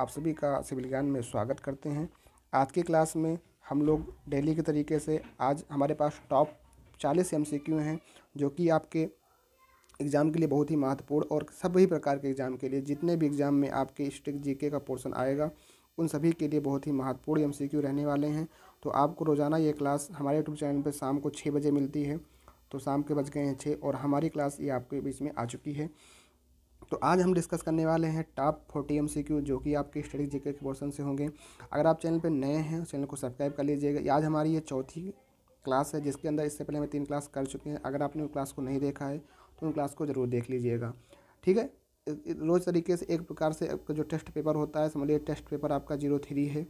आप सभी का सिविल ज्ञान में स्वागत करते हैं आज की क्लास में हम लोग डेली के तरीके से आज हमारे पास टॉप चालीस एम हैं जो कि आपके एग्ज़ाम के लिए बहुत ही महत्वपूर्ण और सभी प्रकार के एग्ज़ाम के लिए जितने भी एग्ज़ाम में आपके स्ट्रिक जीके का पोर्शन आएगा उन सभी के लिए बहुत ही महत्वपूर्ण एम रहने वाले हैं तो आपको रोज़ाना ये क्लास हमारे यूट्यूब चैनल पर शाम को छः बजे मिलती है तो शाम के बज गए हैं छः और हमारी क्लास ये आपके बीच में आ चुकी है तो आज हम डिस्कस करने वाले हैं टॉप फोर्टी एम जो कि आपके स्टडी जेके के पोर्सन से होंगे अगर आप चैनल पर नए हैं चैनल को सब्सक्राइब कर लीजिएगा आज हमारी ये चौथी क्लास है जिसके अंदर इससे पहले हमें तीन क्लास कर चुके हैं अगर आपने उन क्लास को नहीं देखा है तो उन क्लास को ज़रूर देख लीजिएगा ठीक है रोज़ तरीके से एक प्रकार से आपका जो टेस्ट पेपर होता है समझिए टेस्ट पेपर आपका जीरो थ्री है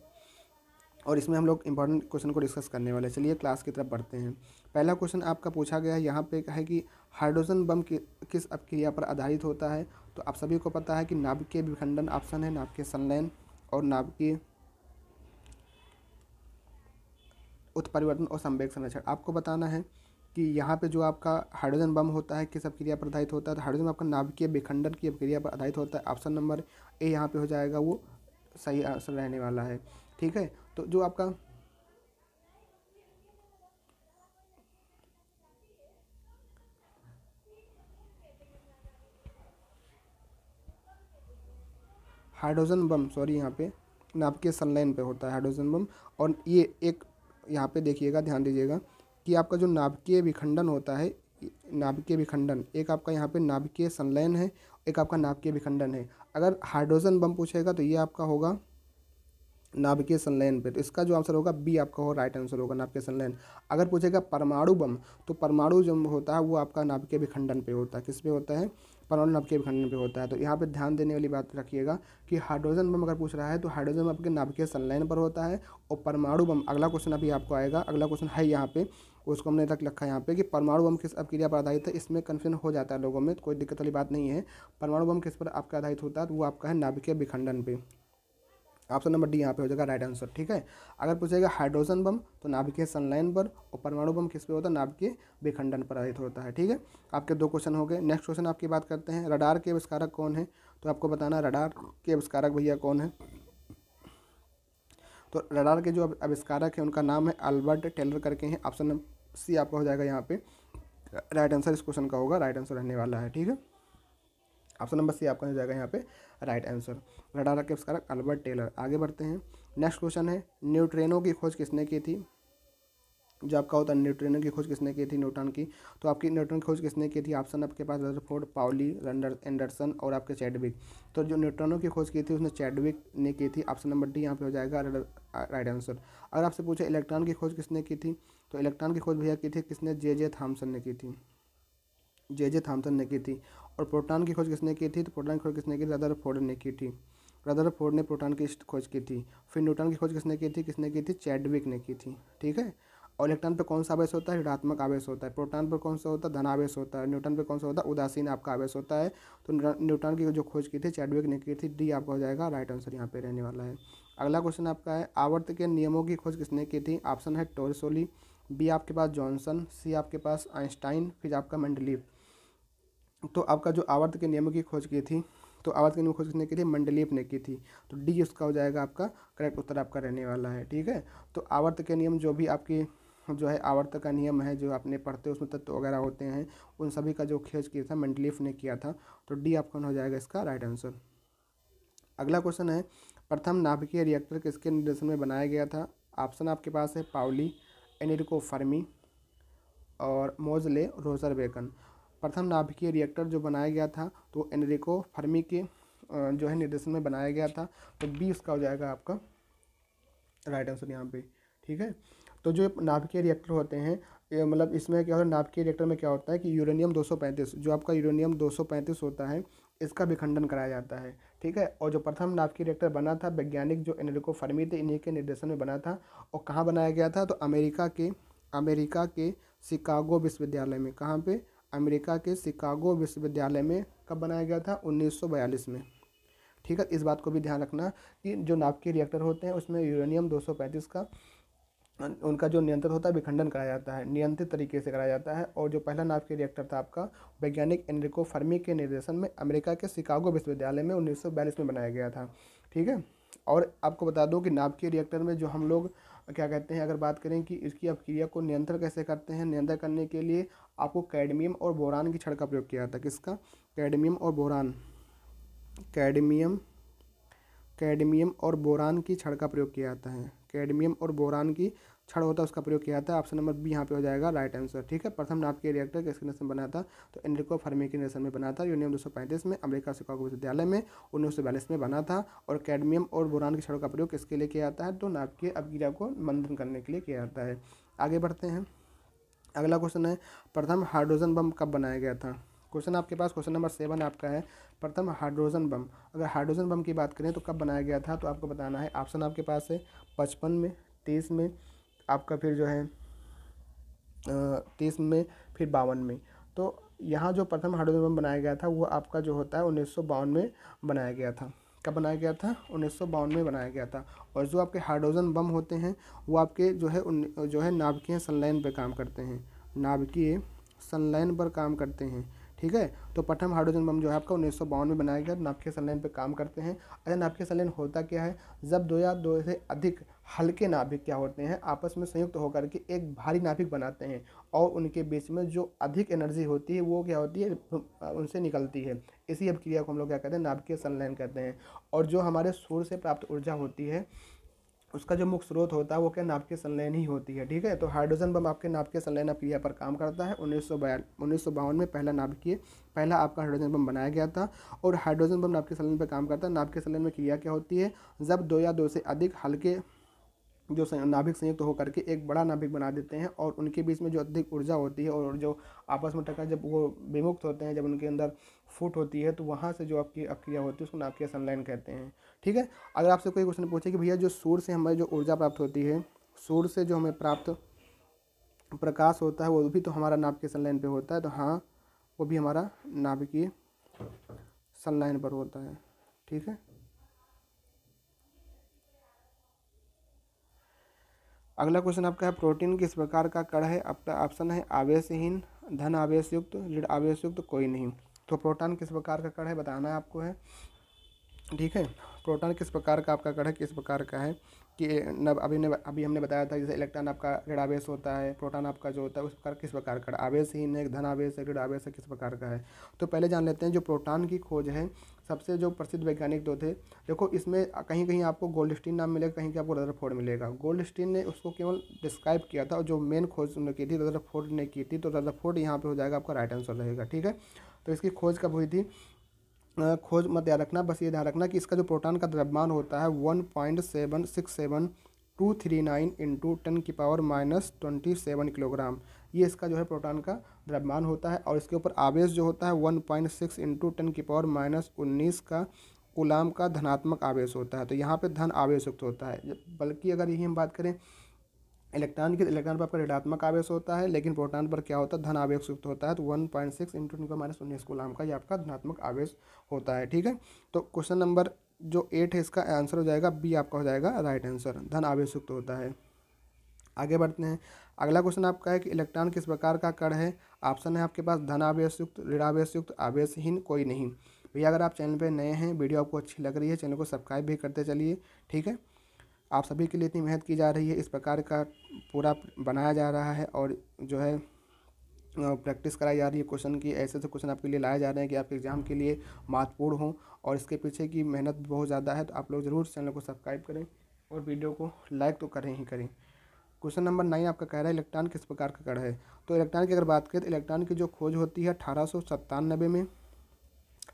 और इसमें हम लोग इंपॉर्टेंट क्वेश्चन को डिस्कस करने वाले हैं चलिए क्लास की तरफ बढ़ते हैं पहला क्वेश्चन आपका पूछा गया है यहाँ पे है कि हाइड्रोजन बम कि, किस अपक्रिया पर आधारित होता है तो आप सभी को पता है कि नाभिकीय विखंडन ऑप्शन है नाभिकीय संलयन और नाभिकीय उत्परिवर्तन और संवेक संरक्षण आपको बताना है कि यहाँ पे जो आपका हाइड्रोजन बम होता है किस अपक्रिया पर आधारित होता है तो हाइड्रोजन आपका नाभिकीय विखंडन की अपक्रिया पर आधारित होता है ऑप्शन नंबर ए यहाँ पे हो जाएगा वो सही आंसर रहने वाला है ठीक है तो जो आपका हाइड्रोजन बम सॉरी यहाँ पे नाभ सनलाइन पे होता है हाइड्रोजन बम और ये एक यहाँ पे देखिएगा ध्यान दीजिएगा कि आपका जो नाभिकीय विखंडन होता है नाभिकीय विखंडन एक आपका यहाँ पे नाभिकीय सनलाइन है एक आपका नाभिकीय विखंडन है अगर हाइड्रोजन बम पूछेगा तो ये आपका होगा नाभिकीय संलयन पे तो इसका जो आंसर होगा बी आपका हो राइट आंसर होगा नाभिकीय संलयन अगर पूछेगा परमाणु बम तो परमाणु जो होता है वो आपका नाभिकीय विखंडन पे होता है किस पे होता है परमाणु नाभिकीय विखंडन पे होता है तो यहाँ पे ध्यान देने वाली बात रखिएगा कि हाइड्रोजन बम अगर पूछ रहा है तो हाइड्रोजन बम आपके नाभिकीय संलयन पर होता है और परमाणु बम अगला क्वेश्चन अभी आपको आएगा अगला क्वेश्चन है यहाँ पे उसको हमने रख रखा है यहाँ पे कि परमाणु बम किस क्रिया पर आधारित है इसमें कन्फ्यूजन हो जाता है लोगों में तो कोई दिक्कत वाली बात नहीं है परमाणु बम किस पर आपका आधारित होता है तो वो आपका है नाभिकीय विखंडन पे ऑप्शन नंबर डी यहाँ पे हो जाएगा राइट आंसर ठीक है अगर पूछेगा हाइड्रोजन बम तो नाभिकीय संलयन पर और परमाणु बम किस पे होता है नाभिकीय विखंडन पर आधारित होता है ठीक है आपके दो क्वेश्चन हो गए नेक्स्ट क्वेश्चन आपकी बात करते हैं रडार के आविष्कारक कौन है तो आपको बताना रडार के आविष्कारक भैया कौन है तो रडार के जो आविष्कारक है उनका नाम है अल्बर्ट टेलर करके हैं ऑप्शन नंबर सी आपका हो जाएगा यहाँ पे राइट आंसर इस क्वेश्चन का होगा राइट आंसर रहने वाला है ठीक है ऑप्शन नंबर सी आपका हो जाएगा यहाँ पे राइट आंसर रडारा के आविष्कारक अल्बर्ट टेलर आगे बढ़ते हैं नेक्स्ट क्वेश्चन है न्यूट्रेनों की खोज किसने की थी जो आपका होता है न्यूट्रेनों की खोज किसने की थी न्यूटन की तो आपकी न्यूट्रॉन की खोज किसने की थी ऑप्शन आपके पास रदरफोर्ड पाउली एंडरसन और आपके चैडविक तो जो न्यूट्रॉनों की खोज की थी उसने चैडविक ने की थी ऑप्शन नंबर डी यहाँ पे हो जाएगा राइट आंसर अगर आपसे पूछे इलेक्ट्रॉन की खोज किसने की थी तो इलेक्ट्रॉन की खोज भैया की थी किसने जे जे थामसन ने की थी जे जे थामसन ने की थी और प्रोटॉन की खोज किसने की थी तो प्रोटॉन की खोज किसने की रदर फोर्ड ने की थी फोर्ड ने प्रोटॉन की खोज की थी फिर न्यूटन की खोज किसने की थी किसने की थी चैडविक ने की थी ठीक है और इलेक्ट्रॉन पर कौन सा आवेश होता है ऋणात्मक आवेश होता है प्रोटॉन पर कौन सा होता है धनावेश होता है न्यूटन पर कौन सा होता है उदासीन आपका आवेश होता है तो न्यूटन की जो खोज की थी चैडविक ने की थी डी आपका हो जाएगा राइट आंसर यहाँ पे रहने वाला है अगला क्वेश्चन आपका है आवर्त के नियमों की खोज किसने की थी ऑप्शन है टोरसोली बी आपके पास जॉनसन सी आपके पास आइंस्टाइन फिर आपका मेंडलीफ तो आपका जो आवर्त के नियमों की खोज की थी तो आवर्त के नियम खोज करने के लिए मंडलीप ने की थी तो डी उसका हो जाएगा आपका करेक्ट उत्तर आपका रहने वाला है ठीक है तो आवर्त के नियम जो भी आपकी जो है आवर्त का नियम है जो आपने पढ़ते उसमें तत्व वगैरह होते हैं उन सभी का जो खोज किया था मंडलीफ ने किया था तो डी आपका हो जाएगा इसका राइट आंसर अगला क्वेश्चन है प्रथम नाभिकीय रिएक्टर किसके निर्देशन में बनाया गया था ऑप्शन आपके पास है पावली एनिरको फर्मी और मोजले रोजर बेकन प्रथम नाभिकीय रिएक्टर जो बनाया गया था तो एनरिको फर्मी के जो है निर्देशन में बनाया गया था तो बी उसका हो जाएगा आपका राइट आंसर यहाँ पे ठीक है तो जो नाभिकीय रिएक्टर होते हैं मतलब इसमें क्या होता है नाभिकीय रिएक्टर में क्या होता है कि यूरेनियम 235 जो आपका यूरेनियम 235 होता है इसका विखंडन कराया जाता है ठीक है और जो प्रथम नाभिकीय रिएक्टर बना था वैज्ञानिक जो एनरिको फर्मी थे इन्हीं के निर्देशन में बना था और कहाँ बनाया गया था तो अमेरिका के अमेरिका के शिकागो विश्वविद्यालय में कहाँ पर अमेरिका के शिकागो विश्वविद्यालय में कब बनाया गया था 1942 में ठीक है इस बात को भी ध्यान रखना कि जो नाभिकीय रिएक्टर होते हैं उसमें यूरेनियम 235 का उनका जो नियंत्रण होता है विखंडन कराया जाता है नियंत्रित तरीके से कराया जाता है और जो पहला नाभिकीय रिएक्टर था आपका वैज्ञानिक एनरिको फर्मी के निर्देशन में अमेरिका के शिकागो विश्वविद्यालय में उन्नीस में बनाया गया था ठीक है और आपको बता दूँ कि नाभिकीय रिएक्टर में जो हम लोग क्या कहते हैं अगर बात करें कि इसकी अपक्रिया को नियंत्रण कैसे करते हैं नियंत्रण करने के लिए आपको कैडमियम और बोरान की छड़ का प्रयोग किया जाता है किसका कैडमियम और बोरान कैडमियम कैडमियम और बोरान की छड़ का प्रयोग किया जाता है कैडमियम और बोरान की क्षण होता है उसका प्रयोग किया था ऑप्शन नंबर बी यहाँ पे हो जाएगा राइट आंसर ठीक है प्रथम नाप के रिएक्टर किसके निर्देशन बनाया था तो एनरिको फर्मी के नेशन में बना था यूनियम दो में अमेरिका शिकागो विश्वविद्यालय में उन्नीस में बना था और कैडमियम और बुरान के क्षणों का प्रयोग किसके लिए किया जाता है तो नाप की अपगिरा को मंथन करने के लिए किया जाता है आगे बढ़ते हैं अगला क्वेश्चन है प्रथम हाइड्रोजन बम कब बनाया गया था क्वेश्चन आपके पास क्वेश्चन नंबर सेवन आपका है प्रथम हाइड्रोजन बम अगर हाइड्रोजन बम की बात करें तो कब बनाया गया था तो आपको बताना है ऑप्शन आपके पास है पचपन में तीस में आपका फिर जो है तीस में फिर बावन में तो यहाँ जो प्रथम हाइड्रोजन बम बनाया गया था वो आपका जो होता है उन्नीस में बनाया गया था कब बनाया गया था उन्नीस में बनाया गया था और जो आपके हाइड्रोजन बम होते हैं वो आपके जो है उन जो है नाभिकीय सनलाइन पर काम करते हैं नाभिकीय सनलाइन पर काम करते हैं ठीक है तो प्रथम हाइड्रोजन बम जो है आपका उन्नीस में बनाया गया नाभिकीय संलयन पर काम करते हैं अच्छा नाभिकीय संलयन होता क्या है जब दो या दो से अधिक हल्के नाभिक क्या होते हैं आपस में संयुक्त होकर के एक भारी नाभिक बनाते हैं और उनके बीच में जो अधिक एनर्जी होती है वो क्या होती है उनसे निकलती है इसी अभिक्रिया क्रिया को हम लोग क्या कहते हैं नाभिकीय संलयन कहते हैं और जो हमारे सूर्य से प्राप्त ऊर्जा होती है उसका जो मुख्य स्रोत होता है वो क्या नाभिकीय संलयन ही होती है ठीक है तो हाइड्रोजन बम आपके नाभिकीय संलयन क्रिया पर काम करता है उन्नीस सौ में पहला नाभिकीय पहला आपका हाइड्रोजन बम बनाया गया था और हाइड्रोजन बम नाभिकीय संलयन पर काम करता है नाभिकीय संलयन में क्रिया क्या होती है जब दो या दो से अधिक हल्के जो नाभिक संयुक्त होकर के एक बड़ा नाभिक बना देते हैं और उनके बीच में जो अधिक ऊर्जा होती है और जो आपस में टकरा जब वो विमुक्त होते हैं जब उनके अंदर फूट होती है तो वहाँ से जो आपकी अक्रिया होती है उसको नाभिकीय संलयन कहते हैं ठीक है अगर आपसे कोई क्वेश्चन पूछे कि भैया जो सूर्य से हमारी जो ऊर्जा प्राप्त होती है सूर्य से जो हमें प्राप्त प्रकाश होता है वो भी तो हमारा नाभिक सनलाइन पे होता है तो हाँ वो भी हमारा नाभिकीय सनलाइन पर होता है ठीक है अगला क्वेश्चन आपका है प्रोटीन किस प्रकार का कण है आपका ऑप्शन है आवेशहीन धन आवेश युक्त ऋण आवेश युक्त कोई नहीं तो प्रोटॉन किस प्रकार का कण है बताना है आपको है ठीक है प्रोटॉन किस प्रकार का आपका गढ़ किस प्रकार का है कि नब अभी ने अभी हमने बताया था जैसे इलेक्ट्रॉन आपका ऋण आवेश होता है प्रोटॉन आपका जो होता है उस प्रकार किस प्रकार का आवेश ही नहीं धन आवेश है ऋण आवेश है किस प्रकार का है तो पहले जान लेते हैं जो प्रोटॉन की खोज है सबसे जो प्रसिद्ध वैज्ञानिक जो थे देखो इसमें कहीं कहीं आपको गोल्ड स्टीन नाम मिलेगा कहीं कहीं आपको रदरफोर्ड मिलेगा गोल्ड स्टीन ने उसको केवल डिस्क्राइब किया था और जो मेन खोज उन्होंने की थी रदरफोर्ड ने की थी तो रदरफोर्ड यहाँ पर हो जाएगा आपका राइट आंसर रहेगा ठीक है तो इसकी खोज कब हुई थी खोज मत ध्यान रखना बस ये ध्यान रखना कि इसका जो प्रोटॉन का द्रव्यमान होता है one point seven six seven two three nine into ten की power minus twenty seven kilogram ये इसका जो है प्रोटॉन का द्रव्यमान होता है और इसके ऊपर आवेश जो होता है one point six into ten की पावर माइनस उन्नीस का गुलाम का धनात्मक आवेश होता है तो यहाँ पर धन आवेश युक्त होता है बल्कि अगर यही हम बात करें इलेक्ट्रॉन की इलेक्ट्रॉन पर आपका ऋणात्मक आवेश होता है लेकिन प्रोटॉन पर क्या होता है धन आवेश युक्त होता है तो one point six into two minus उन्नीस गुलाम का ये आपका धनात्मक आवेश होता है ठीक है तो क्वेश्चन नंबर जो एट है इसका आंसर हो जाएगा बी आपका हो जाएगा राइट आंसर धन आवेश युक्त होता है आगे बढ़ते हैं अगला क्वेश्चन आपका है कि इलेक्ट्रॉन किस प्रकार का कण है ऑप्शन है आपके पास धन आवेश युक्त आवेश युक्त आवेशहीन कोई नहीं भैया अगर आप चैनल पर नए हैं वीडियो आपको अच्छी लग रही है चैनल को सब्सक्राइब भी करते चलिए ठीक है आप सभी के लिए इतनी मेहनत की जा रही है इस प्रकार का पूरा बनाया जा रहा है और जो है प्रैक्टिस कराई जा रही है क्वेश्चन की ऐसे ऐसे क्वेश्चन आपके लिए लाए जा रहे हैं कि आपके एग्ज़ाम के लिए महत्वपूर्ण हों और इसके पीछे की मेहनत बहुत ज़्यादा है तो आप लोग ज़रूर चैनल को सब्सक्राइब करें और वीडियो को लाइक तो करें ही करें क्वेश्चन नंबर नाइन आपका कह रहा है इलेक्ट्रॉन किस प्रकार का कड़ है तो इलेक्ट्रॉन की अगर बात करें तो इलेक्ट्रॉन की जो खोज होती है अठारह में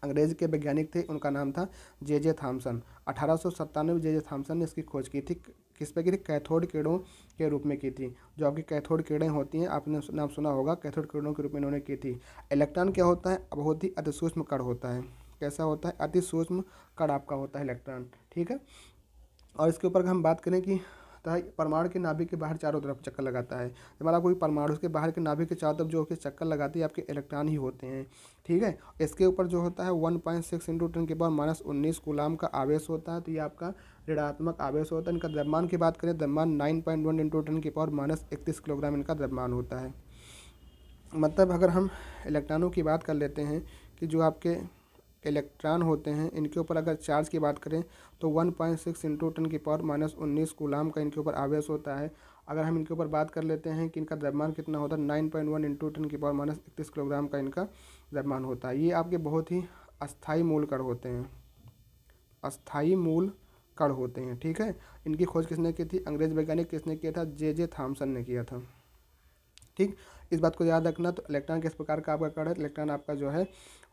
अंग्रेज के वैज्ञानिक थे उनका नाम था जे जे थामसन अठारह जे जे थामसन ने इसकी खोज की थी किस पे की थी कैथोड कीड़ों के रूप में की थी जो आपकी कैथोड कीड़ें होती हैं आपने नाम सुना होगा कैथोड कीड़ों के रूप में इन्होंने की थी इलेक्ट्रॉन क्या होता है बहुत ही अति सूक्ष्म कण होता है कैसा होता है अति सूक्ष्म कण आपका होता है इलेक्ट्रॉन ठीक है और इसके ऊपर हम बात करें कि तथा परमाणु के नाभिक के बाहर चारों तरफ चक्कर लगाता है जब कोई परमाणु के बाहर के नाभिक के चारों तरफ जो कि चक्कर लगाती है आपके इलेक्ट्रॉन ही होते हैं ठीक है इसके ऊपर जो होता है one point six into ten के पावर माइनस उन्नीस गुलाम का आवेश होता है तो ये आपका ऋणात्मक आवेश होता है इनका द्रव्यमान की बात करें द्रव्यमान nine point one into ten के पावर माइनस इकतीस किलोग्राम इनका द्रव्यमान होता है मतलब अगर हम इलेक्ट्रॉनों की बात कर लेते हैं कि जो आपके इलेक्ट्रॉन होते हैं इनके ऊपर अगर चार्ज की बात करें तो 1.6 पॉइंट सिक्स इंटू टन की पावर माइनस उन्नीस गुलाम का इनके ऊपर आवेश होता है अगर हम इनके ऊपर बात कर लेते हैं कि इनका द्रव्यमान कितना होता है nine point one into ten की पावर माइनस इकतीस किलोग्राम का इनका द्रव्यमान होता है ये आपके बहुत ही अस्थाई मूल कण होते हैं अस्थाई मूल कण होते हैं ठीक है इनकी खोज किसने की थी अंग्रेज वैज्ञानिक किसने किया था जे जे थामसन ने किया था ठीक इस बात को याद रखना तो इलेक्ट्रॉन किस प्रकार का आपका कण है इलेक्ट्रॉन आपका जो है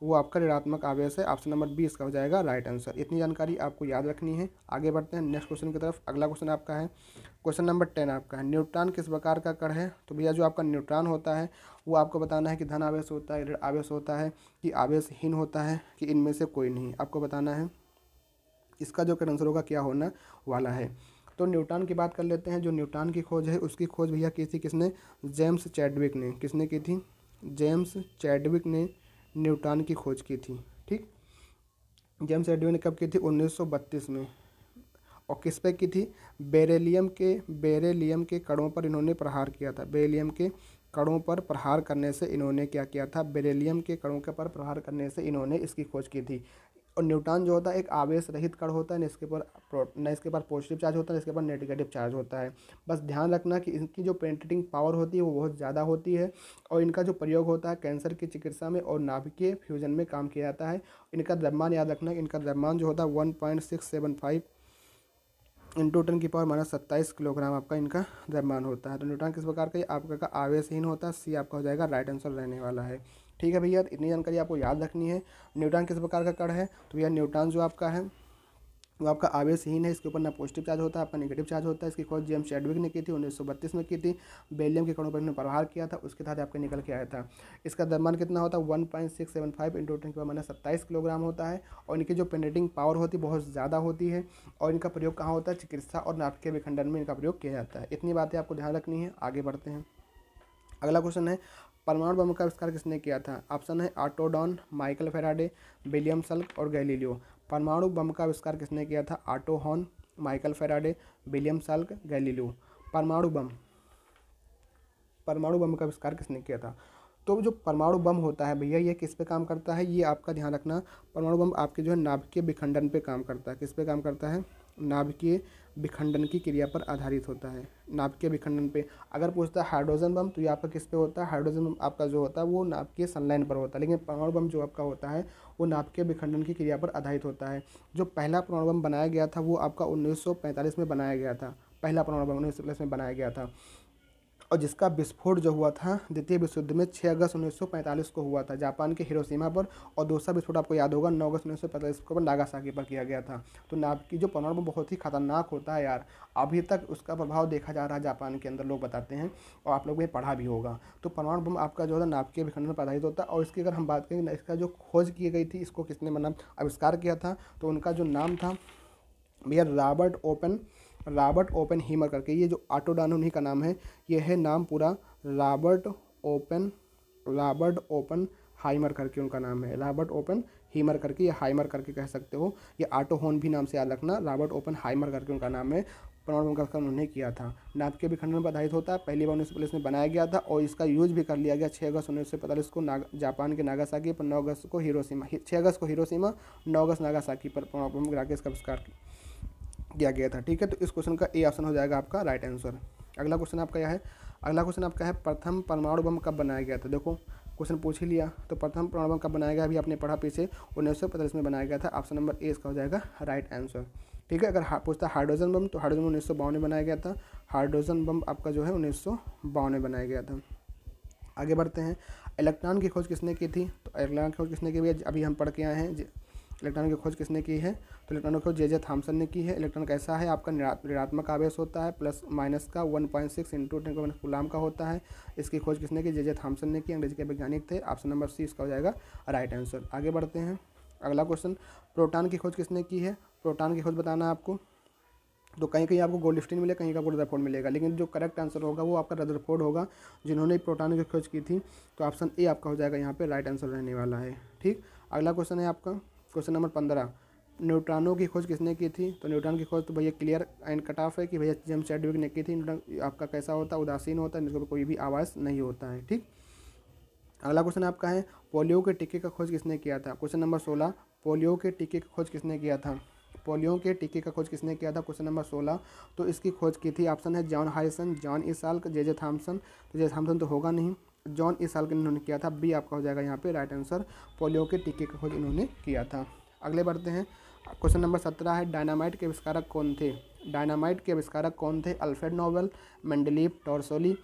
वो आपका ऋणात्मक आवेश है ऑप्शन नंबर बी इसका हो जाएगा राइट आंसर इतनी जानकारी आपको याद रखनी है आगे बढ़ते हैं नेक्स्ट क्वेश्चन की तरफ अगला क्वेश्चन आपका है क्वेश्चन नंबर टेन आपका है न्यूट्रॉन किस प्रकार का कण है तो भैया जो आपका न्यूट्रॉन होता है वो आपको बताना है कि धन आवेश होता है ऋण आवेश होता है कि आवेशहीन होता है कि इनमें से कोई नहीं आपको बताना है इसका जो आंसर होगा क्या होना वाला है तो न्यूटन की बात कर लेते हैं जो न्यूटन की खोज है उसकी खोज भैया की थी किसने जेम्स चैडविक ने किसने की थी जेम्स चैडविक ने न्यूटन की खोज की थी ठीक जेम्स चैडविक ने कब की थी उन्नीस में और किस पे की थी बेरेलियम के बेरेलियम के कड़ों पर इन्होंने प्रहार किया था बेरेलियम के कड़ों पर प्रहार करने से इन्होंने क्या किया था बेरेलियम के कड़ों के पर प्रहार करने से इन्होंने इसकी खोज की थी और न्यूट्रॉन जो होता है एक आवेश रहित कण होता है न इसके ऊपर न इसके पास पॉजिटिव चार्ज होता है ना इसके पास नेगेटिव चार्ज होता है बस ध्यान रखना कि इनकी जो पेंटिंग पावर होती है वो बहुत ज़्यादा होती है और इनका जो प्रयोग होता है कैंसर की चिकित्सा में और नाभिकीय फ्यूजन में काम किया जाता है इनका द्रव्यमान याद रखना इनका द्रव्यमान जो होता है one point six seven five into ten की पावर माइनस सत्ताईस किलोग्राम आपका इनका द्रव्यमान होता है तो न्यूट्रॉन किस प्रकार का आपका का आवेशहीन होता है सी आपका हो जाएगा राइट आंसर रहने वाला है ठीक है भैया इतनी जानकारी आपको याद रखनी है न्यूट्रॉन किस प्रकार का कण है तो भैया न्यूट्रॉन जो आपका है वो आपका आवेशहीन है इसके ऊपर ना पॉजिटिव चार्ज होता है आपका नेगेटिव चार्ज होता है इसकी खोज जेम्स चैडविक ने की थी उन्नीस में की थी बेलियम के कणों पर इन्होंने प्रहार किया था उसके साथ आपके निकल के आया था इसका दरमान कितना होता है one point six seven five into ten की माइनस सत्ताईस किलोग्राम होता है और इनकी जो पेनेटिंग पावर होती है बहुत ज़्यादा होती है और इनका प्रयोग कहाँ होता है चिकित्सा और नाटकीय विखंडन में इनका प्रयोग किया जाता है इतनी बातें आपको ध्यान रखनी है आगे बढ़ते हैं अगला क्वेश्चन है परमाणु बम का आविष्कार किसने किया था ऑप्शन है आटोडॉन माइकल फेराडे विलियम सल्क और गैलीलियो परमाणु बम का आविष्कार किसने किया था Otto Michael Faraday William Salk Galileo परमाणु बम परमाणु बम का आविष्कार किसने किया था तो जो परमाणु बम होता है भैया ये किस पे काम करता है ये आपका ध्यान रखना परमाणु बम आपके जो है नाभिकीय विखंडन पे काम करता है किस पे काम करता है नाभिकीय विखंडन की क्रिया पर आधारित होता है नाभिकीय विखंडन पे अगर पूछता है हाइड्रोजन बम तो यहाँ पर किस पे होता है हाइड्रोजन बम आपका जो होता है वो नाभिकीय सनलाइन पर होता है लेकिन परमाणु बम जो आपका होता है वो नाभिकीय विखंडन की क्रिया पर आधारित होता है जो पहला परमाणु बम बनाया गया था वो आपका उन्नीस में बनाया गया था पहला परमाणु बम उन्नीस में बनाया गया था और जिसका विस्फोट जो हुआ था द्वितीय विश्व युद्ध में 6 अगस्त 1945 को हुआ था जापान के हिरोसीमा पर और दूसरा विस्फोट आपको याद होगा 9 अगस्त 1945 को पर नागासाकी पर किया गया था तो नाव की जो परमाणु बम बहुत ही खतरनाक होता है यार अभी तक उसका प्रभाव देखा जा रहा है जापान के अंदर लोग बताते हैं और आप लोग ने पढ़ा भी होगा तो परमाणु बम आपका जो है नाभिकीय विखंडन पर आधारित होता है और इसकी अगर हम बात करें इसका जो खोज की गई थी इसको किसने मतलब आविष्कार किया था तो उनका जो नाम था भैया Robert Oppen Robert Oppenheimer करके ये जो ऑटोडान डान उन्हीं का नाम है ये है नाम पूरा Robert Oppen Robert Oppenheimer करके उनका नाम है रॉबर्ट ओपन हीमर करके या हाइमर करके कह सकते हो या आटो होन भी नाम से याद रखना रॉबर्ट ओपन हाइमर करके उनका नाम है प्रणव का उन्होंने किया था नाभिकीय विखंडन पर आधारित होता है पहली बार उन्नीस सौ में बनाया गया था और इसका यूज भी कर लिया गया छः अगस्त उन्नीस सौ पैंतालीस को नाग जापान के नागासाकी पर नौ अगस्त को हिरोसीमा छः अगस्त को हीरोसीमा नौ अगस्त नागासाकी पर प्रणव राकेश का आविष्कार दिया गया था ठीक है तो इस क्वेश्चन का ए ऑप्शन हो जाएगा आपका राइट आंसर अगला क्वेश्चन आपका यह है अगला क्वेश्चन आपका है प्रथम परमाणु बम कब बनाया गया था देखो क्वेश्चन पूछ ही लिया तो प्रथम परमाणु बम कब बनाया गया अभी आपने पढ़ा पीछे उन्नीस सौ पैंतालीस में बनाया गया था ऑप्शन नंबर ए इसका हो जाएगा राइट आंसर ठीक है अगर हाँ, पूछता हाइड्रोजन बम तो हाइड्रोजन उन्नीस सौ बावन में बनाया गया था हाइड्रोजन बम आपका जो है उन्नीस सौ बावन में बनाया गया था आगे बढ़ते हैं इलेक्ट्रॉन की खोज किसने की थी तो इलेक्ट्रॉन की खोज किसने की भी अभी हम पढ़ के आए हैं इलेक्ट्रॉन की खोज किसने की है तो इलेक्ट्रॉन की खोज जे जे थामसन ने की है इलेक्ट्रॉन कैसा है आपका ऋणात्मक आवेश होता है प्लस माइनस का one point six into ten minus coulomb का होता है इसकी खोज किसने की जे जे थामसन ने की अंग्रेजी के वैज्ञानिक थे ऑप्शन नंबर सी इसका हो जाएगा राइट आंसर आगे बढ़ते हैं अगला क्वेश्चन प्रोटान की खोज किसने की है प्रोटान की खोज बताना आपको तो कहीं कहीं आपको गोल्ड स्टीन मिलेगा कहीं का गोल्ड रदरफोर्ड मिलेगा लेकिन जो करेक्ट आंसर होगा वो आपका रदरफोर्ड होगा जिन्होंने प्रोटान की खोज की थी तो ऑप्शन ए आपका हो जाएगा यहाँ पे राइट आंसर रहने वाला है ठीक अगला क्वेश्चन है आपका क्वेश्चन नंबर पंद्रह न्यूट्रॉनों की खोज किसने की थी तो न्यूट्रॉन की खोज तो भैया क्लियर एंड कट ऑफ है कि भैया जेम्स चैडविक ने की थी न्यूट्रॉन आपका कैसा होता है उदासीन होता है जिसको कोई भी आवाज़ नहीं होता है ठीक अगला क्वेश्चन आपका है पोलियो के टीके का खोज किसने किया था क्वेश्चन नंबर सोलह पोलियो के टीके का खोज किसने किया था पोलियो के टीके का खोज किसने किया था क्वेश्चन नंबर सोलह तो इसकी खोज की थी ऑप्शन है जॉन हारिसन जॉन इसाल्क जे जे थाम्सन तो जे थाम्सन तो होगा नहीं जॉन इस साल इन्होंने किया था बी आपका हो जाएगा यहाँ पे राइट आंसर पोलियो के टीके का खोज इन्होंने किया था अगले बढ़ते हैं क्वेश्चन नंबर सत्रह है डायनामाइट के आविष्कारक कौन थे डायनामाइट के आविष्कारक कौन थे Alfred Nobel Mendeleev Torricelli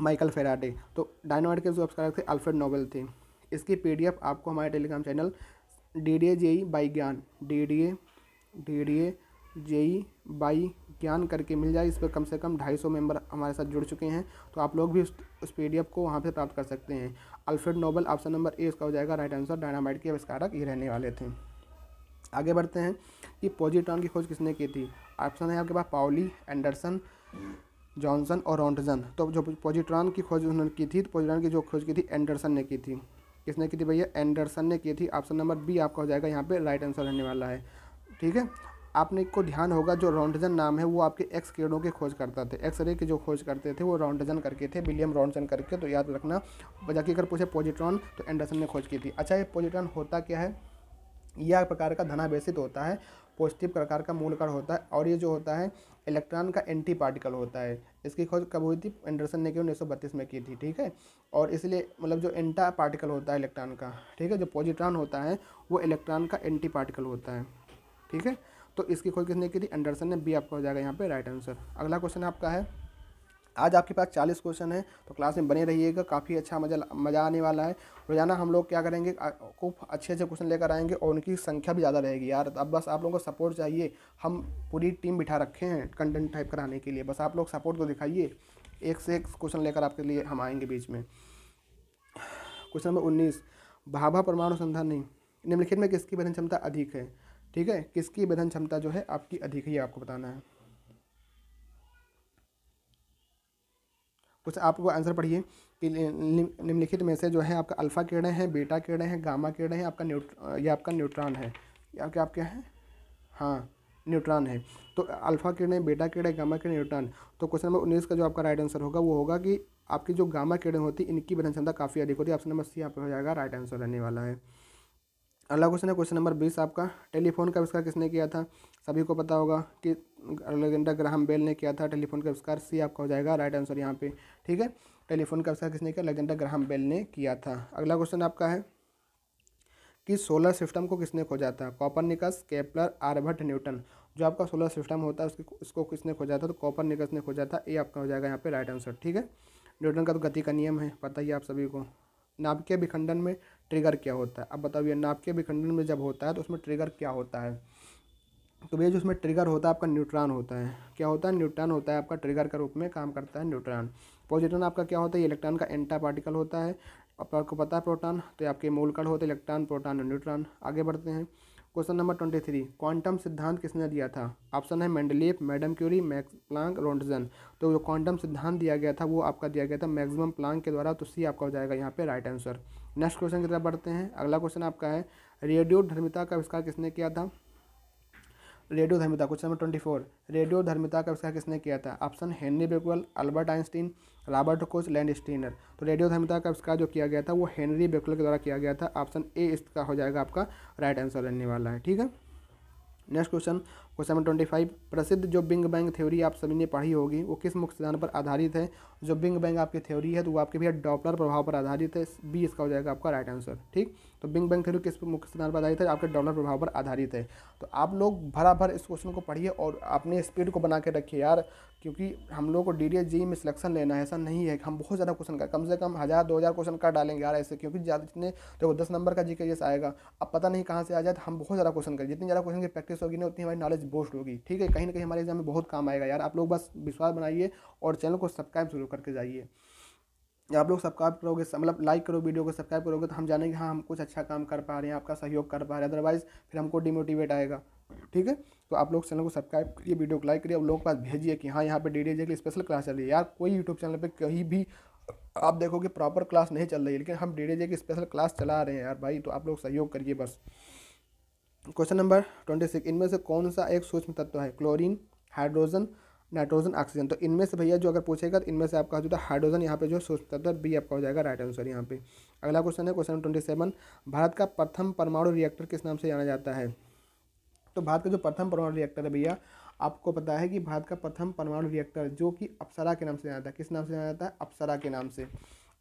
Michael Faraday तो डायनामाइट के जो आविष्कारक थे अल्फ्रेड नोवेल थे इसकी पी आपको हमारे Telegram channel D D A J by Gyan D D A D D A J E by Gyan करके मिल जाए इस पर कम से कम ढाई सौ मेम्बर हमारे साथ जुड़ चुके हैं तो आप लोग भी उस, उस पी को वहाँ पर प्राप्त कर सकते हैं Alfred Nobel option number A इसका हो जाएगा राइट आंसर डायनामाइट के आविष्कारक ये रहने वाले थे आगे बढ़ते हैं कि पॉजिट्रॉन की खोज किसने की थी ऑप्शन है आपके पास पाओली एंडरसन जॉनसन और रॉन्टजन तो जो पॉजिट्रॉन की खोज उन्होंने की थी तो पॉजिट्रॉन की जो खोज की थी एंडरसन ने की थी किसने की थी भैया एंडरसन ने की थी ऑप्शन नंबर बी आपका हो जाएगा यहाँ पे राइट आंसर रहने वाला है ठीक है आपने को ध्यान होगा जो रॉन्टजन नाम है वो आपके एक्स किरणों की खोज करता थे एक्सरे की जो खोज करते थे वो रॉन्टजन करके थे विलियम रॉन्टजन करके तो याद रखना बजाकि अगर पूछे पॉजिट्रॉन तो एंडरसन ने खोज की थी अच्छा ये पॉजिट्रॉन होता क्या है यह प्रकार का धनावेशित होता है पॉजिटिव प्रकार का मूल कण होता है और ये जो होता है इलेक्ट्रॉन का एंटी पार्टिकल होता है इसकी खोज कब हुई थी एंडरसन ने की उन्नीस में की थी ठीक है और इसलिए मतलब जो एंटा पार्टिकल होता है इलेक्ट्रॉन का ठीक है जो पॉजिट्रॉन होता है वो इलेक्ट्रॉन का एंटी पार्टिकल होता है ठीक है तो इसकी खोज किसने की थी एंडरसन ने बी आपका हो जाएगा यहाँ पे राइट आंसर अगला क्वेश्चन आपका है आज आपके पास चालीस क्वेश्चन है तो क्लास में बने रहिएगा काफ़ी अच्छा मजा मज़ा आने वाला है रोजाना हम लोग क्या करेंगे खूब अच्छे अच्छे क्वेश्चन लेकर आएंगे और उनकी संख्या भी ज़्यादा रहेगी यार अब बस आप लोगों को सपोर्ट चाहिए हम पूरी टीम बिठा रखे हैं कंटेंट टाइप कराने के लिए बस आप लोग सपोर्ट को दिखाइए एक से एक क्वेश्चन लेकर आपके लिए हम आएंगे बीच में क्वेश्चन नंबर उन्नीस भाभा परमाणु संधान नहीं निम्नलिखित में किसकी वहन क्षमता अधिक है ठीक है किसकी वेदन क्षमता जो है आपकी अधिक है आपको बताना है कुछ आपको आंसर पढ़िए कि निम्नलिखित में से जो है आपका अल्फा किरणें हैं बीटा किरणें हैं गामा किरणें हैं आपका न्यूट्र या आपका न्यूट्रॉन है या क्या आप क्या है हाँ न्यूट्रॉन है तो अल्फा किरणें बेटा किरणें गामा किरण न्यूट्रॉन तो क्वेश्चन नंबर उन्नीस का जो आपका राइट आंसर होगा वो होगा कि आपकी जो गामा किरण होती इनकी बदन क्षमता काफ़ी अधिक होती है ऑप्शन नंबर सी यहाँ हो जाएगा राइट आंसर रहने वाला है अगला क्वेश्चन है क्वेश्चन नंबर बीस आपका टेलीफोन का आविष्कार किसने किया था सभी को पता होगा कि अलेक्जेंडर ग्राहम बेल ने किया था टेलीफोन का आविष्कार सी आपका हो जाएगा राइट आंसर यहाँ पे ठीक है टेलीफोन का आविष्कार किसने किया अलेक्जेंडर ग्राहम बेल ने किया था अगला क्वेश्चन आपका है कि सोलर सिस्टम को किसने खोजा था Copernicus Kepler Aryabhata Newton जो आपका सोलर सिस्टम होता है उसके उसको किसने खोजा था तो कॉपर निकस ने खोजा था ये आपका हो जाएगा यहाँ पे राइट आंसर ठीक है न्यूटन का तो गति का नियम है पता ही आप सभी को नाभिकीय विखंडन में ट्रिगर क्या होता है अब बताओ ये नाभ के विखंडन में जब होता है तो उसमें ट्रिगर क्या होता है तो भैया जो उसमें ट्रिगर होता है आपका न्यूट्रॉन होता है क्या होता है न्यूट्रॉन होता है आपका ट्रिगर के रूप में काम करता है न्यूट्रॉन पॉजिट्रॉन आपका क्या होता है इलेक्ट्रॉन का एंटा पार्टिकल होता है आपको पता है प्रोटॉन तो आपके मूल कण होते हैं इलेक्ट्रॉन प्रोटॉन और न्यूट्रॉन आगे बढ़ते हैं question number twenty three quantum सिद्धांत किसने दिया था ऑप्शन है Mendeleev Madam Curie Max Planck Roentgen तो जो क्वांटम सिद्धांत दिया गया था वो आपका दिया गया था मैक्सिमम प्लांक के द्वारा तो सी आपका हो जाएगा यहाँ पे राइट आंसर नेक्स्ट क्वेश्चन की तरफ बढ़ते हैं अगला क्वेश्चन आपका है रेडियो धर्मिता का आविष्कार किसने किया था रेडियो धर्मिता question number twenty four radio धर्मिता का आविष्कार किसने किया था option Henry Becquerel Albert Einstein Robert Koch Landsteiner तो रेडियो धर्मिता का आविष्कार जो किया गया था वो हेनरी बेकवेल के द्वारा किया गया था ऑप्शन ए इसका हो जाएगा आपका राइट आंसर रहने वाला है ठीक है next question question number twenty five प्रसिद्ध जो बिंग बैंग थ्योरी आप सभी ने पढ़ी होगी वो किस मुख्य सिद्धांत पर आधारित है जो बिंग बैंग आपकी थ्योरी है तो वो आपके भैया डॉपलर प्रभाव पर आधारित है बी इसका हो जाएगा आपका राइट आंसर ठीक तो बिंग बैंग थ्योरी किस पर मुख्य सिद्धांत पर आधारित है आपके डॉलर प्रभाव पर आधारित है तो आप लोग भरा भर इस क्वेश्चन को पढ़िए और अपने स्पीड को बना के रखिए यार क्योंकि हम लोग को डी डी में सिलेक्शन लेना है ऐसा नहीं है हम बहुत ज़्यादा क्वेश्चन का कम से कम हज़ार दो हज़ार क्वेश्चन का डालेंगे यार ऐसे क्योंकि ज़्यादा जितने देखो दस नंबर का जी के जैसे आएगा अब पता नहीं कहाँ से आ जाए तो हम बहुत ज़्यादा क्वेश्चन करें जितनी ज़्यादा क्वेश्चन की प्रैक्टिस होगी ना उतनी हमारी नॉलेज बोस्ट होगी ठीक है कहीं ना कहीं हमारे एग्जाम में बहुत काम आएगा यार आप लोग बस विश्वास बनाइए और चैनल को सब्सक्राइब जरूर करके जाइए आप लोग सब्सक्राइब करोगे मतलब लाइक करो वीडियो को सब्सक्राइब करोगे तो हम जानेंगे हाँ हम कुछ अच्छा काम कर पा रहे हैं आपका सहयोग कर पा रहे हैं अदरवाइज़ फिर हमको डिमोटिवेट आएगा ठीक है तो आप लोग चैनल को सब्सक्राइब करिए वीडियो को लाइक करिए और लोगों के पास भेजिए कि हाँ यहाँ पे डी डी की स्पेशल क्लास चल रही है यार कोई यूट्यूब चैनल पर कहीं भी आप देखोगे प्रॉपर क्लास नहीं चल रही है लेकिन हम डी की स्पेशल क्लास चला रहे हैं यार भाई तो आप लोग सहयोग करिए बस क्वेश्चन नंबर ट्वेंटी सिक्स इनमें से कौन सा एक सूक्ष्म तत्व है क्लोरीन हाइड्रोजन नाइट्रोजन ऑक्सीजन तो इनमें से भैया जो अगर पूछेगा तो इनमें से आपका जो है हाइड्रोजन यहाँ पे जो सूक्ष्म तत्व बी आपका हो जाएगा राइट आंसर यहाँ पे अगला क्वेश्चन है क्वेश्चन ट्वेंटी सेवन भारत का प्रथम परमाणु रिएक्टर किस नाम से जाना जाता है तो भारत का जो प्रथम परमाणु रिएक्टर है भैया आपको पता है कि भारत का प्रथम परमाणु रिएक्टर जो कि अप्सरा के नाम से जाना जाता है किस नाम से जाना जाता है अप्सरा के नाम से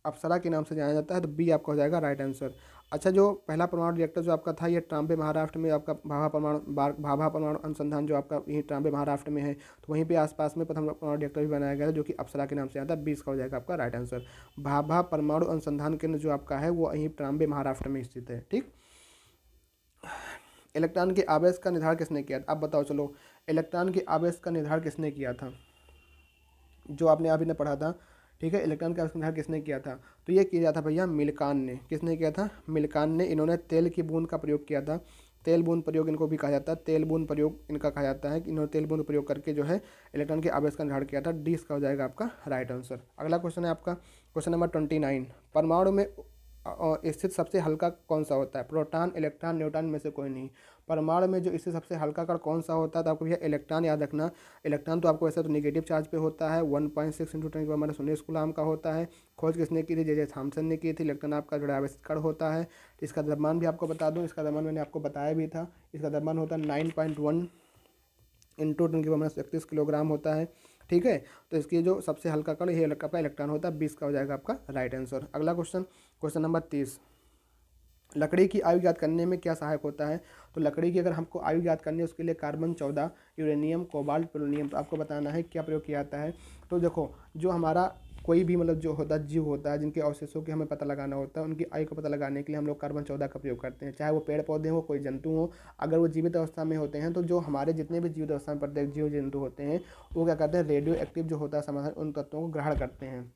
अप्सरा के नाम से जाना जाता है तो बी आपका हो जाएगा राइट आंसर अच्छा जो पहला परमाणु रिएक्टर जो आपका था ये ट्राम्बे महाराष्ट्र में आपका भाभा परमाणु भाभा परमाणु अनुसंधान जो आपका यही ट्राम्बे महाराष्ट्र में है तो वहीं पे आसपास में प्रथम परमाणु रिएक्टर भी बनाया गया था जो कि अप्सरा के नाम से आता है बीस का हो जाएगा आपका राइट आंसर भाभा परमाणु अनुसंधान केंद्र जो आपका है वो यहीं ट्राम्बे महाराष्ट्र में स्थित है ठीक इलेक्ट्रॉन के आवेश का निर्धारण किसने किया था अब बताओ चलो इलेक्ट्रॉन के आवेश का निर्धारण किसने किया था जो आपने अभी ने पढ़ा था ठीक है इलेक्ट्रॉन का आविष्कार किसने किया था तो ये किया था भैया मिलकान ने किसने किया था मिलकान ने इन्होंने तेल की बूंद का प्रयोग किया था तेल बूंद प्रयोग इनको भी कहा जाता है तेल बूंद प्रयोग इनका कहा जाता है कि इन्होंने तेल बूंद प्रयोग करके जो है इलेक्ट्रॉन के आवेश का निर्धारण किया था डी इसका हो जाएगा आपका राइट आंसर अगला क्वेश्चन है आपका क्वेश्चन नंबर ट्वेंटी नाइन परमाणु में स्थित सबसे हल्का कौन सा होता है प्रोटॉन इलेक्ट्रॉन न्यूट्रॉन में से कोई नहीं परमाणु में जो इससे सबसे हल्का कण कौन सा होता है तो आपको भैया इलेक्ट्रॉन याद रखना इलेक्ट्रॉन तो आपको वैसे तो निगेटिव चार्ज पे होता है one point six into ten के माइनस उन्नीस गुलाम का होता है खोज किसने की थी जे जे थॉमसन ने की थी इलेक्ट्रॉन आपका जोड़ा आवेश कण होता है इसका दरमान भी आपको बता दूँ इसका दरमान मैंने आपको बताया भी था इसका दरमान होता है nine point one into ten के माइनस इकतीस किलोग्राम होता है ठीक है तो इसकी जो सबसे हल्का कण ये आपका इलेक्ट्रॉन होता है बीस का हो जाएगा आपका राइट आंसर अगला क्वेश्चन क्वेश्चन नंबर तीस लकड़ी की आयु याद करने में क्या सहायक होता है तो लकड़ी की अगर हमको आयु ज्ञात करनी है उसके लिए कार्बन चौदह यूरेनियम कोबाल्ट पेट्रोलियम तो आपको बताना है क्या प्रयोग किया जाता है तो देखो जो हमारा कोई भी मतलब जो होता है जीव होता है जिनके अवशेषों के हमें पता लगाना होता है उनकी आयु को पता लगाने के लिए हम लोग कार्बन चौदह का प्रयोग करते हैं चाहे वो पेड़ पौधे हो कोई जंतु हो अगर वो जीवित अवस्था में होते हैं तो जो हमारे जितने भी जीवित अवस्था में प्रत्येक जीव जंतु होते हैं वो क्या करते हैं रेडियो एक्टिव जो होता है समाधान उन तत्वों को ग्रहण करते हैं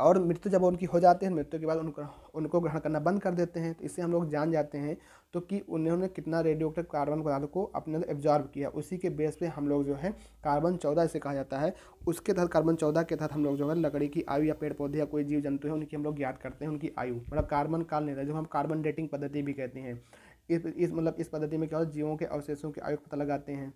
और मृत्यु जब उनकी हो जाती है मृत्यु के बाद उनको उनको ग्रहण करना बंद कर देते हैं तो इससे हम लोग जान जाते हैं तो कि उन्होंने कितना रेडियो कार्बन पदार्थ को अपने अंदर एब्जॉर्व किया उसी के बेस पे हम लोग जो है कार्बन चौदह इसे कहा जाता है उसके तहत कार्बन चौदह के तहत हम लोग जो है लकड़ी की आयु या पेड़ पौधे या कोई जीव जंतु है उनकी हम लोग याद करते हैं उनकी आयु मतलब कार्बन काल नहीं जो हम कार्बन डेटिंग पद्धति भी कहते हैं इस इस मतलब इस पद्धति में क्या होता है जीवों के अवशेषों की आयु पता लगाते हैं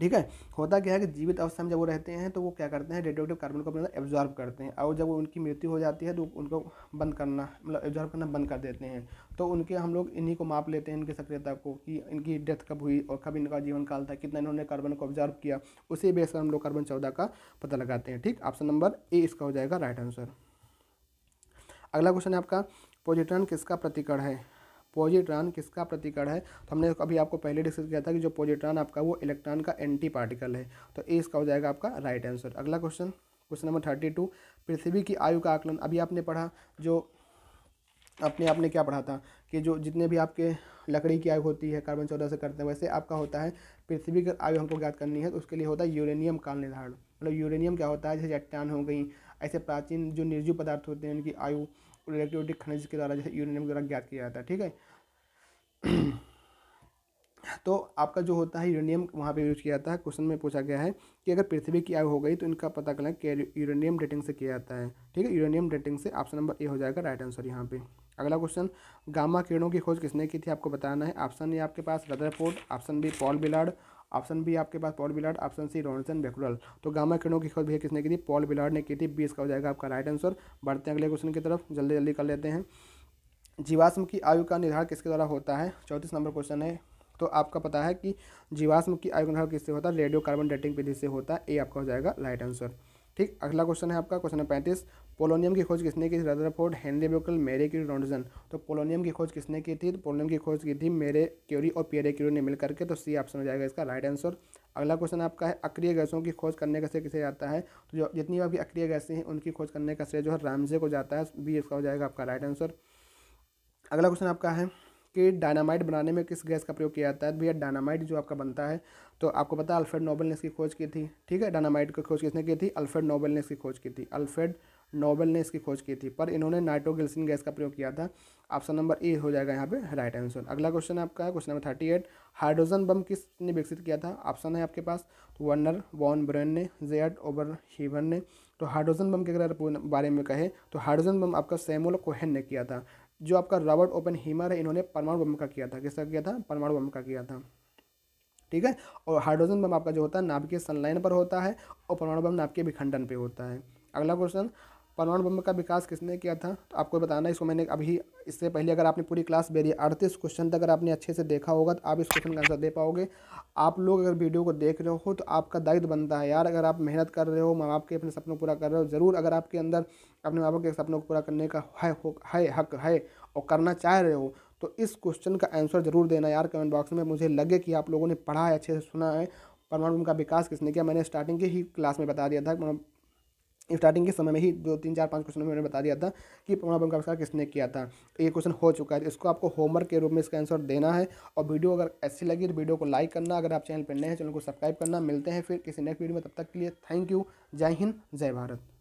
ठीक है होता क्या है कि जीवित अवस्था में जब वो रहते हैं तो वो क्या करते हैं रेडियोटिव कार्बन को अपने एब्जॉर्ब करते हैं और जब वो उनकी मृत्यु हो जाती है तो उनको बंद करना मतलब एब्जॉर्ब करना बंद कर देते हैं तो उनके हम लोग इन्हीं को माप लेते हैं इनकी सक्रियता को कि इनकी डेथ कब हुई और कब इनका जीवन काल था कितना इन्होंने कार्बन को ऑब्जॉर्व किया उसी बेस पर हम लोग कार्बन चौदह का पता लगाते हैं ठीक ऑप्शन नंबर ए इसका हो जाएगा राइट आंसर अगला क्वेश्चन है आपका पोजिट्रॉन किसका प्रतिकरण है पॉजिट्रॉन किसका प्रतिकरण है तो हमने अभी आपको पहले डिस्कस किया था कि जो पॉजिट्रॉन आपका वो इलेक्ट्रॉन का एंटी पार्टिकल है तो ए इसका हो जाएगा आपका राइट आंसर अगला question question number thirty two पृथ्वी की आयु का आकलन अभी आपने पढ़ा जो अपने आपने क्या पढ़ा था कि जो जितने भी आपके लकड़ी की आयु होती है कार्बन चौदह से करते हैं वैसे आपका होता है पृथ्वी की आयु हमको ज्ञात करनी है तो उसके लिए होता है यूरेनियम काल निर्धारण मतलब यूरेनियम क्या होता है जैसे चट्टान हो गई ऐसे प्राचीन जो निर्जीव पदार्थ होते हैं उनकी आयु इलेक्ट्रोटिक खनिज के द्वारा जैसे यूरेनियम के द्वारा ज्ञात किया जाता है ठीक है तो आपका जो होता है यूरेनियम वहाँ पे यूज़ किया जाता है क्वेश्चन में पूछा गया है कि अगर पृथ्वी की आयु हो गई तो इनका पता करें कि यूरेनियम डेटिंग से किया जाता है ठीक है यूरेनियम डेटिंग से ऑप्शन नंबर ए हो जाएगा राइट आंसर यहाँ पे अगला क्वेश्चन गामा किरणों की खोज किसने की थी आपको बताना है ऑप्शन ए आपके पास Rutherford option B Paul Villard option B आपके पास Paul Villard option C Roentgen Becquerel तो गामा किरणों की खोज भैया किसने की थी पॉल बिलाड़ ने की थी बीस का हो जाएगा आपका राइट आंसर बढ़ते हैं अगले क्वेश्चन की तरफ जल्दी जल्दी कर लेते हैं जीवाश्म की आयु का निर्धारण किसके द्वारा होता है चौंतीस नंबर क्वेश्चन है तो आपका पता है कि जीवाश्म की आयु निर्धारण किससे होता है रेडियो कार्बन डेटिंग विधि से होता है ए आपका हो जाएगा राइट आंसर ठीक अगला क्वेश्चन है आपका क्वेश्चन है पैंतीस पोलोनियम की खोज किसने की रदरफोर्ड हेनरी बोकल मेरे क्यूरी रॉन्डजन तो पोलोनियम की खोज किसने की थी तो पोलोनियम की खोज की थी मेरे क्यूरी और पियरे क्यूरी ने मिल करके तो सी ऑप्शन हो जाएगा इसका राइट आंसर अगला क्वेश्चन आपका है अक्रिय गैसों की खोज करने का श्रेय किसे जाता है तो जो जितनी भी अक्रिय गैसें हैं उनकी खोज करने का श्रेय जो है रामजे को जाता है बी इसका हो जाएगा आपका राइट आंसर अगला क्वेश्चन आपका है कि डायनामाइट बनाने में किस गैस का प्रयोग किया जाता है भैया डायनामाइट जो आपका बनता है तो आपको पता है अल्फ्रेड नोबल ने इसकी खोज की थी ठीक है डायनामाइट की खोज किसने की थी अल्फ्रेड नोबल ने इसकी खोज की थी अल्फ्रेड नोबल ने इसकी खोज की थी पर इन्होंने नाइट्रोग्लिसिन गैस का प्रयोग किया था ऑप्शन नंबर ए हो जाएगा यहाँ पे राइट आंसर अगला क्वेश्चन आपका है question number thirty eight hydrogen बम किसने विकसित किया था ऑप्शन है आपके पास तो वर्नर वॉन ब्रेन ने जेड ओबर हीवन ने तो हाइड्रोजन बम के अगर बारे में कहे तो हाइड्रोजन बम आपका सैमुल कोहन ने किया था जो आपका रॉबर्ट ओपन हीमर है इन्होंने परमाणु बम का किया था किसका किया था परमाणु बम का किया था ठीक है और हाइड्रोजन बम आपका जो होता है नाभिकीय संलयन पर होता है और परमाणु बम नाभिकीय विखंडन पे होता है अगला क्वेश्चन परमाणु बम का विकास किसने किया था तो आपको बताना इसको मैंने अभी इससे पहले अगर आपने पूरी क्लास बेरी अड़तीस क्वेश्चन तक अगर आपने अच्छे से देखा होगा तो आप इस क्वेश्चन का आंसर दे पाओगे आप लोग अगर वीडियो को देख रहे हो तो आपका दायित्व बनता है यार अगर आप मेहनत कर रहे हो माँ बाप के अपने सपनों पूरा कर रहे हो ज़रूर अगर आपके अंदर अपने माँ बाप के सपनों को पूरा करने का है है हक है और करना चाह रहे हो तो इस क्वेश्चन का आंसर ज़रूर देना यार कमेंट बॉक्स में मुझे लगे कि आप लोगों ने पढ़ा है अच्छे से सुना है परमाणु बम का विकास किसने किया मैंने स्टार्टिंग के ही क्लास में बता दिया था स्टार्टिंग के समय में ही दो तीन चार पांच क्वेश्चन में मैंने बता दिया था कि पूर्णाबम का आविष्कार किसने किया था ये क्वेश्चन हो चुका है इसको आपको होमवर्क के रूप में इसका आंसर देना है और वीडियो अगर अच्छी लगी तो वीडियो को लाइक करना अगर आप चैनल पर नए हैं चैनल को सब्सक्राइब करना मिलते हैं फिर किसी नेक्स्ट वीडियो में तब तक के लिए थैंक यू जय हिंद जय भारत